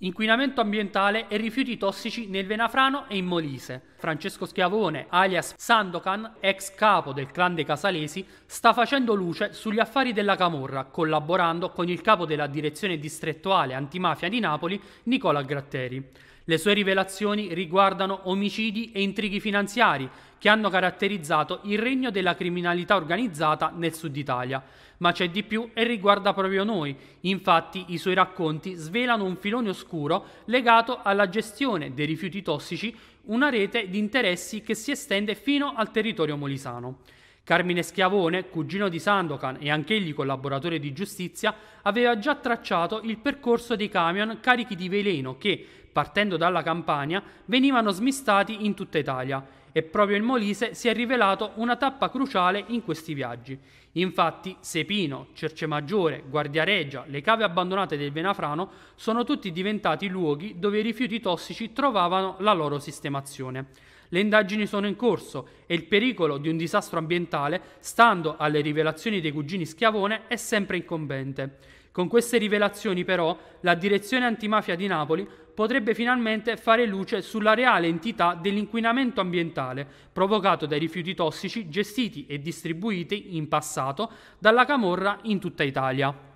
Inquinamento ambientale e rifiuti tossici nel Venafrano e in Molise. Francesco Schiavone, alias Sandokan, ex capo del clan dei Casalesi, sta facendo luce sugli affari della Camorra, collaborando con il capo della direzione distrettuale antimafia di Napoli, Nicola Gratteri. Le sue rivelazioni riguardano omicidi e intrighi finanziari che hanno caratterizzato il regno della criminalità organizzata nel sud Italia. Ma c'è di più e riguarda proprio noi. Infatti i suoi racconti svelano un filone oscuro legato alla gestione dei rifiuti tossici, una rete di interessi che si estende fino al territorio molisano. Carmine Schiavone, cugino di Sandokan e anch'egli collaboratore di giustizia, aveva già tracciato il percorso dei camion carichi di veleno che, partendo dalla Campania, venivano smistati in tutta Italia e proprio il Molise si è rivelato una tappa cruciale in questi viaggi. Infatti, Sepino, Cercemaggiore, Guardiareggia, le cave abbandonate del Venafrano sono tutti diventati luoghi dove i rifiuti tossici trovavano la loro sistemazione. Le indagini sono in corso e il pericolo di un disastro ambientale, stando alle rivelazioni dei cugini Schiavone, è sempre incombente. Con queste rivelazioni però la direzione antimafia di Napoli potrebbe finalmente fare luce sulla reale entità dell'inquinamento ambientale provocato dai rifiuti tossici gestiti e distribuiti in passato dalla Camorra in tutta Italia.